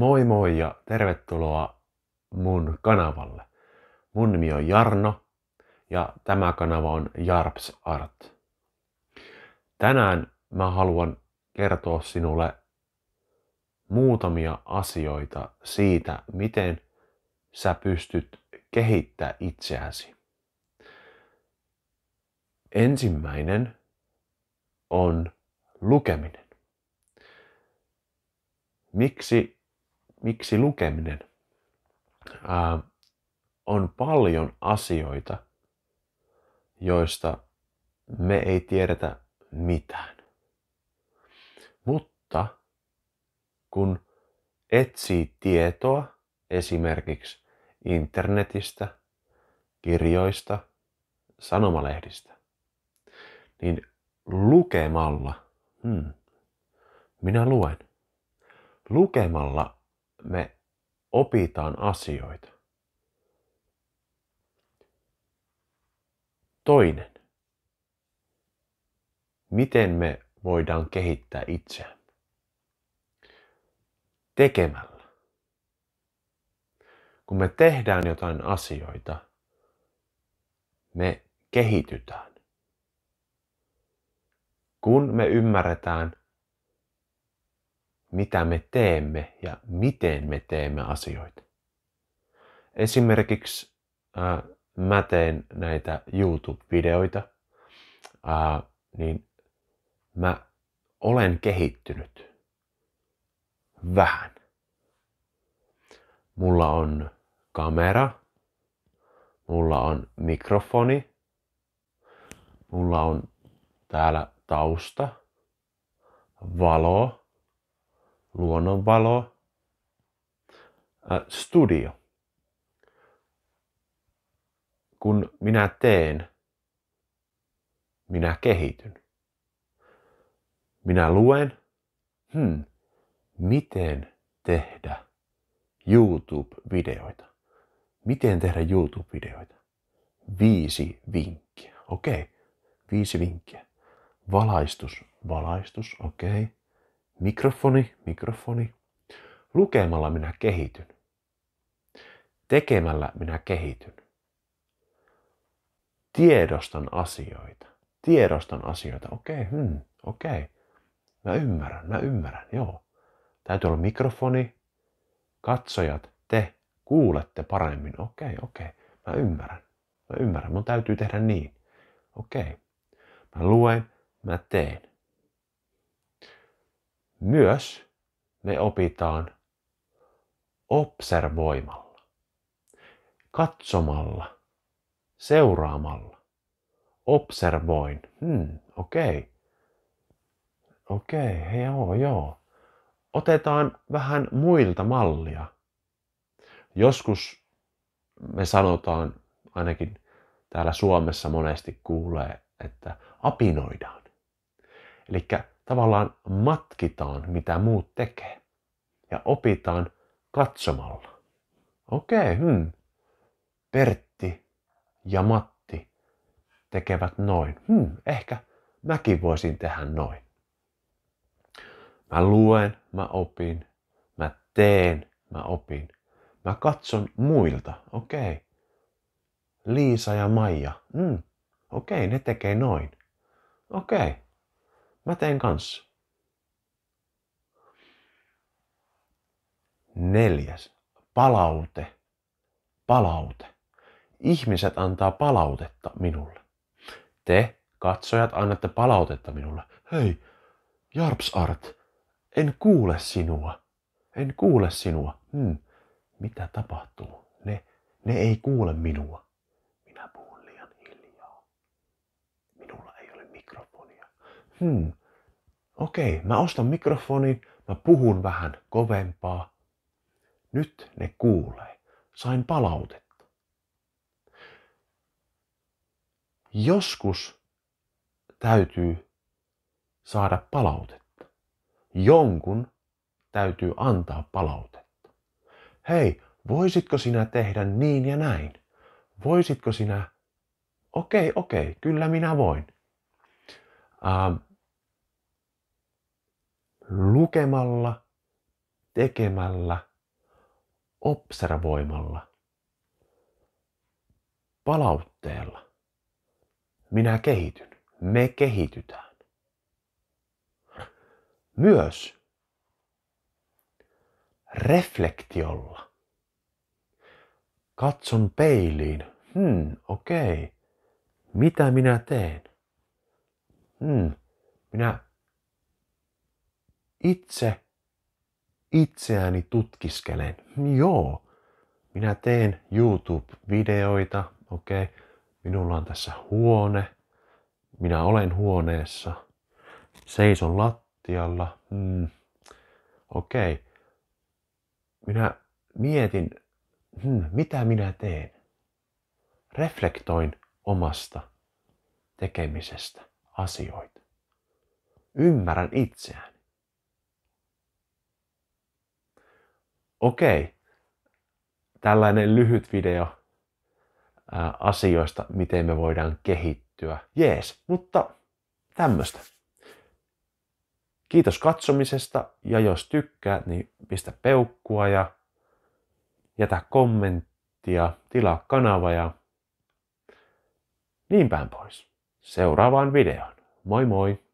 Moi moi ja tervetuloa mun kanavalle. Mun nimi on Jarno ja tämä kanava on Jarps Art. Tänään mä haluan kertoa sinulle muutamia asioita siitä, miten sä pystyt kehittämään itseäsi. Ensimmäinen on lukeminen. Miksi miksi lukeminen? Ää, on paljon asioita, joista me ei tiedetä mitään. Mutta kun etsii tietoa esimerkiksi internetistä, kirjoista, sanomalehdistä, niin lukemalla, hmm, minä luen, lukemalla me opitaan asioita. Toinen. Miten me voidaan kehittää itseämme? Tekemällä. Kun me tehdään jotain asioita, me kehitytään. Kun me ymmärretään, mitä me teemme ja miten me teemme asioita. Esimerkiksi ää, äh, mä teen näitä YouTube-videoita, äh, niin mä olen kehittynyt vähän. Mulla on kamera, mulla on mikrofoni, mulla on täällä tausta, valo, luonnonvalo, äh, studio. Kun minä teen, minä kehityn. Minä luen, hmm, miten tehdä YouTube-videoita. Miten tehdä YouTube-videoita? Viisi vinkkiä. Okei, okay. viisi vinkkiä. Valaistus, valaistus, okei. Okay. Mikrofoni, mikrofoni. Lukemalla minä kehityn. Tekemällä minä kehityn. Tiedostan asioita. Tiedostan asioita. Okei, okay, hmm, okei. Okay. Mä ymmärrän, mä ymmärrän, joo. Täytyy olla mikrofoni. Katsojat, te kuulette paremmin. Okei, okay, okei. Okay. Mä ymmärrän. Mä ymmärrän. Mun täytyy tehdä niin. Okei. Okay. Mä luen, mä teen. Myös me opitaan observoimalla, katsomalla, seuraamalla. Observoin. Hmm, okei. Okay. Okei, okay, joo, joo. Otetaan vähän muilta mallia. Joskus me sanotaan, ainakin täällä Suomessa monesti kuulee, että apinoidaan. Eli tavallaan matkitaan, mitä muut tekee. Ja opitaan katsomalla. Okei, okay, hmm. Pertti ja Matti tekevät noin. Hmm, ehkä mäkin voisin tehdä noin. Mä luen, mä opin, mä teen, mä opin. Mä katson muilta, okei. Okay. Liisa ja Maija, hmm, okei, okay, ne tekee noin. Okei, okay. Mä teen kanssa. Neljäs. Palaute. Palaute. Ihmiset antaa palautetta minulle. Te, katsojat, annatte palautetta minulle. Hei, Art, en kuule sinua. En kuule sinua. Hmm. Mitä tapahtuu? Ne, ne ei kuule minua. hmm, okei, okay, mä ostan mikrofonin, mä puhun vähän kovempaa. Nyt ne kuulee. Sain palautetta. Joskus täytyy saada palautetta. Jonkun täytyy antaa palautetta. Hei, voisitko sinä tehdä niin ja näin? Voisitko sinä? Okei, okay, okei, okay, kyllä minä voin äh, lukemalla, tekemällä, observoimalla, palautteella. Minä kehityn. Me kehitytään. Myös reflektiolla. Katson peiliin. Hmm, okei. Okay. Mitä minä teen? hmm, minä itse itseäni tutkiskelen. Joo, minä teen YouTube-videoita, okei, okay. minulla on tässä huone, minä olen huoneessa, seison lattialla, hmm. okei, okay. minä mietin, hmm, mitä minä teen. Reflektoin omasta tekemisestä asioita. Ymmärrän itseäni. Okei, tällainen lyhyt video ää, äh, asioista, miten me voidaan kehittyä. Jees, mutta tämmöistä. Kiitos katsomisesta ja jos tykkää, niin pistä peukkua ja jätä kommenttia, tilaa kanava ja niin päin pois seuraavaan videoon. Moi moi!